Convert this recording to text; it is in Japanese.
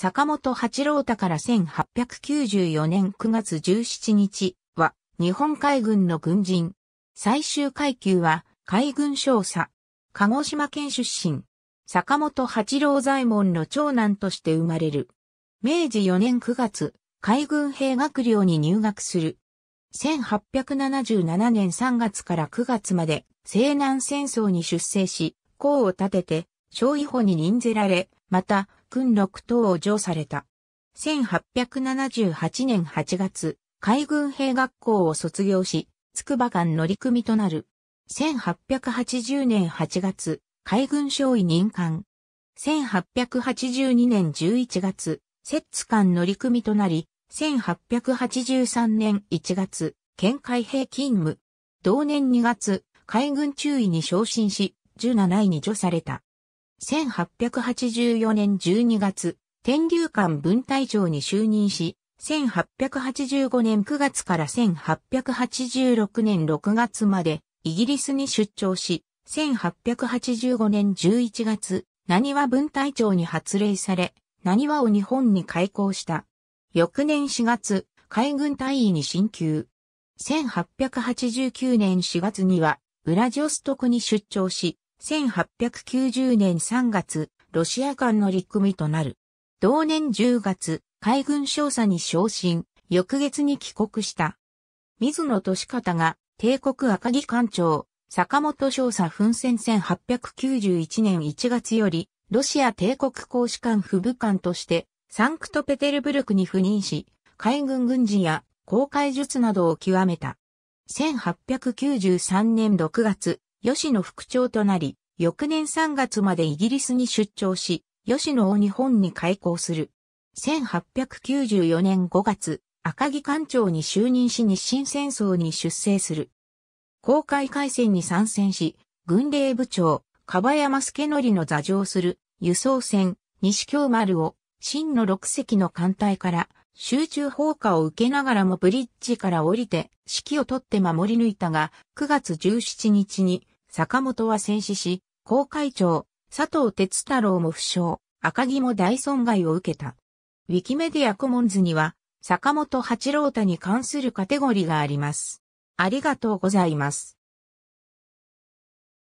坂本八郎太から1894年9月17日は日本海軍の軍人。最終階級は海軍少佐。鹿児島県出身。坂本八郎左衛門の長男として生まれる。明治4年9月、海軍兵学寮に入学する。1877年3月から9月まで西南戦争に出征し、功を立てて、小違法に任ぜられ、また、訓六等を上された。1878年8月、海軍兵学校を卒業し、筑波間乗組となる。1880年8月、海軍少尉任官。1882年11月、摂津間乗組となり、1883年1月、県海兵勤務。同年2月、海軍中尉に昇進し、17位に除された。1884年12月、天竜館分隊長に就任し、1885年9月から1886年6月までイギリスに出張し、1885年11月、何は分隊長に発令され、何はを日本に開港した。翌年4月、海軍大員に進級。1889年4月には、ウラジオストクに出張し、1890年3月、ロシア艦の陸組となる。同年10月、海軍少佐に昇進、翌月に帰国した。水野利方が、帝国赤木艦長、坂本少佐奮戦1891年1月より、ロシア帝国公使館副部官として、サンクトペテルブルクに赴任し、海軍軍事や航海術などを極めた。1893年6月、吉野副長となり、翌年3月までイギリスに出張し、吉野を日本に開港する。1894年5月、赤木艦長に就任し日清戦争に出征する。公開海戦に参戦し、軍令部長、樺山助則の座上する輸送船、西京丸を、真の6隻の艦隊から集中砲火を受けながらもブリッジから降りて指揮を取って守り抜いたが、9月17日に坂本は戦死し、公会長、佐藤哲太郎も負傷、赤木も大損害を受けた。ウィキメディアコモンズには、坂本八郎太に関するカテゴリーがあります。ありがとうございます。